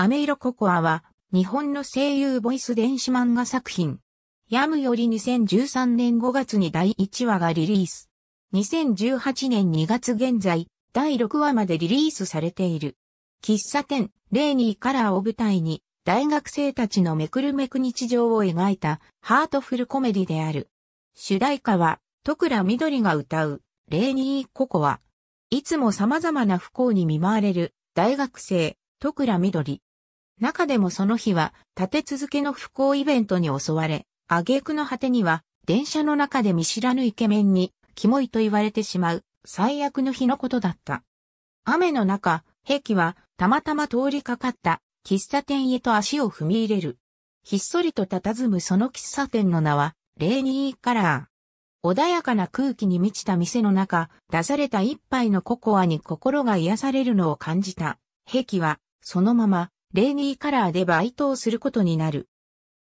アメイロココアは、日本の声優ボイス電子漫画作品。ヤムより2013年5月に第1話がリリース。2018年2月現在、第6話までリリースされている。喫茶店、レイニーカラーを舞台に、大学生たちのめくるめく日常を描いたハートフルコメディである。主題歌は、徳良緑が歌う、レイニーココア。いつも様々な不幸に見舞われる、大学生、徳良緑。中でもその日は立て続けの不幸イベントに襲われ、挙句の果てには電車の中で見知らぬイケメンにキモいと言われてしまう最悪の日のことだった。雨の中、壁はたまたま通りかかった喫茶店へと足を踏み入れる。ひっそりと佇むその喫茶店の名はレーニーカラー。穏やかな空気に満ちた店の中、出された一杯のココアに心が癒されるのを感じた。壁は、そのまま、レイニーカラーでバイトをすることになる。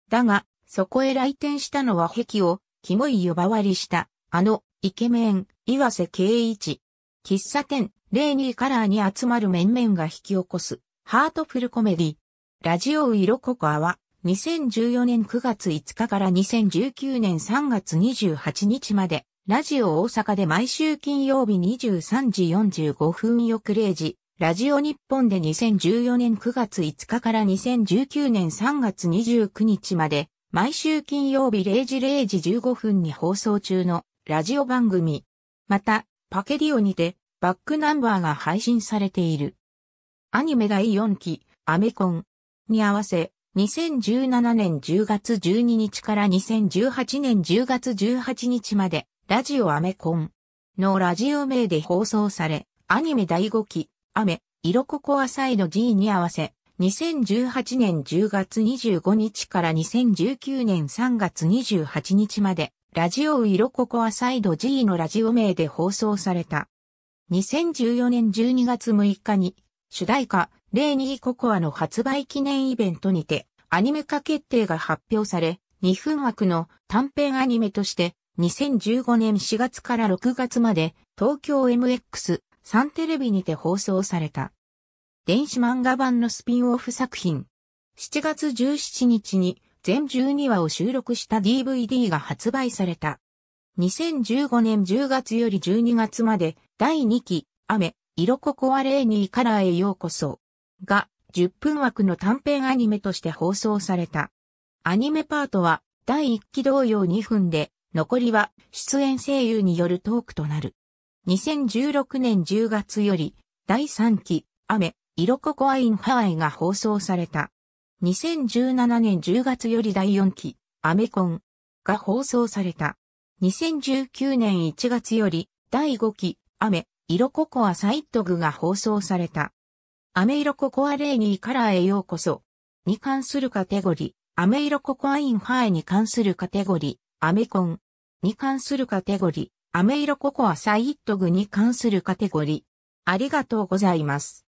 だが、そこへ来店したのは壁を、キモい呼ばわりした、あの、イケメン、岩瀬圭一。喫茶店、レイニーカラーに集まる面々が引き起こす、ハートフルコメディ。ラジオ色ココアは、2014年9月5日から2019年3月28日まで、ラジオ大阪で毎週金曜日23時45分翌0時、ラジオ日本で2014年9月5日から2019年3月29日まで、毎週金曜日0時0時15分に放送中のラジオ番組。また、パケディオにて、バックナンバーが配信されている。アニメ第4期、アメコンに合わせ、2017年10月12日から2018年10月18日まで、ラジオアメコンのラジオ名で放送され、アニメ第5期、雨、色ココアサイド G に合わせ、2018年10月25日から2019年3月28日まで、ラジオ色ココアサイド G のラジオ名で放送された。2014年12月6日に、主題歌、レーニーココアの発売記念イベントにて、アニメ化決定が発表され、2分枠の短編アニメとして、2015年4月から6月まで、東京 MX サンテレビにて放送された。電子漫画版のスピンオフ作品。7月17日に全12話を収録した DVD が発売された。2015年10月より12月まで第2期、雨、色ここはレーニーカラーへようこそ。が、10分枠の短編アニメとして放送された。アニメパートは第1期同様2分で、残りは出演声優によるトークとなる。2016年10月より、第3期、雨、色ココアインハワイが放送された。2017年10月より第4期、アメコンが放送された。2019年1月より、第5期、雨、色ココアサイットグが放送された。アメ色ココアレーニーカラーへようこそ。に関するカテゴリー、アメ色ココアインハイに関するカテゴリー、アメコンに関するカテゴリアメイロココアサイットグに関するカテゴリ。ありがとうございます。